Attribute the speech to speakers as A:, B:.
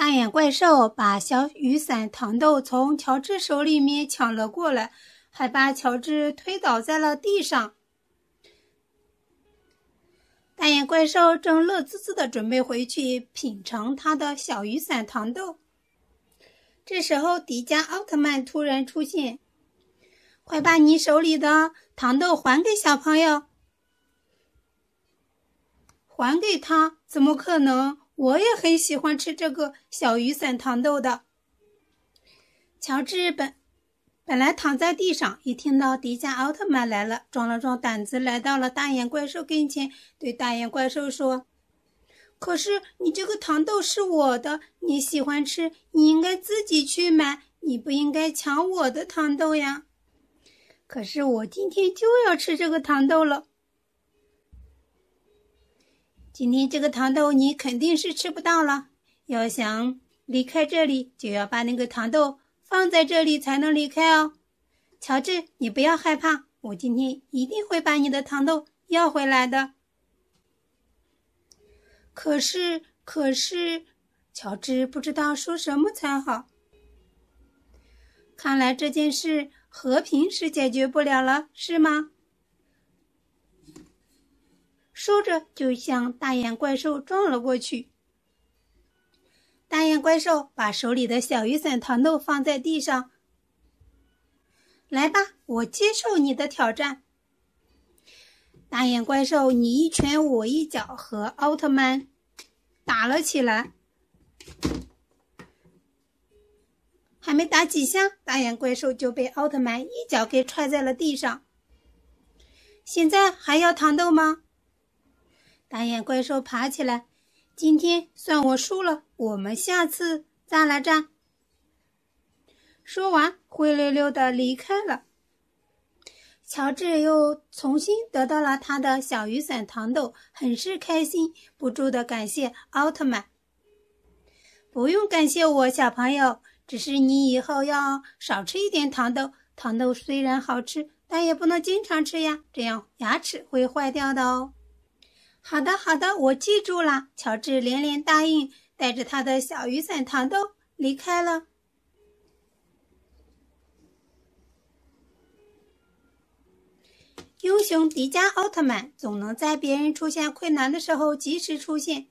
A: 大眼怪兽把小雨伞糖豆从乔治手里面抢了过来，还把乔治推倒在了地上。大眼怪兽正乐滋滋的准备回去品尝他的小雨伞糖豆，这时候迪迦奥特曼突然出现：“快把你手里的糖豆还给小朋友！”还给他？怎么可能？我也很喜欢吃这个小雨伞糖豆的。乔治本本来躺在地上，一听到迪迦奥特曼来了，壮了壮胆子，来到了大眼怪兽跟前，对大眼怪兽说：“可是你这个糖豆是我的，你喜欢吃，你应该自己去买，你不应该抢我的糖豆呀。可是我今天就要吃这个糖豆了。”今天这个糖豆你肯定是吃不到了。要想离开这里，就要把那个糖豆放在这里才能离开哦。乔治，你不要害怕，我今天一定会把你的糖豆要回来的。可是，可是，乔治不知道说什么才好。看来这件事和平是解决不了了，是吗？说着，就向大眼怪兽撞了过去。大眼怪兽把手里的小雨伞糖豆放在地上，来吧，我接受你的挑战！大眼怪兽你一拳我一脚，和奥特曼打了起来。还没打几下，大眼怪兽就被奥特曼一脚给踹在了地上。现在还要糖豆吗？大眼怪兽爬起来，今天算我输了，我们下次再来战。说完，灰溜溜的离开了。乔治又重新得到了他的小雨伞，糖豆很是开心，不住的感谢奥特曼。不用感谢我，小朋友，只是你以后要少吃一点糖豆。糖豆虽然好吃，但也不能经常吃呀，这样牙齿会坏掉的哦。好的，好的，我记住了。乔治连连答应，带着他的小雨伞糖豆离开了。英雄迪迦奥特曼总能在别人出现困难的时候及时出现。